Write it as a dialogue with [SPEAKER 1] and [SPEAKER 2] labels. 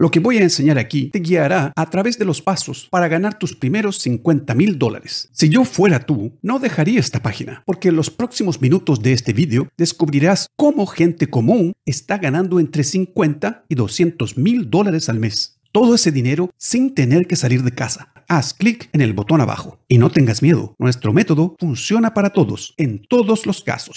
[SPEAKER 1] Lo que voy a enseñar aquí te guiará a través de los pasos para ganar tus primeros 50 mil dólares. Si yo fuera tú, no dejaría esta página, porque en los próximos minutos de este vídeo descubrirás cómo gente común está ganando entre 50 y 200 mil dólares al mes todo ese dinero sin tener que salir de casa. Haz clic en el botón abajo y no tengas miedo, nuestro método funciona para todos, en todos los casos.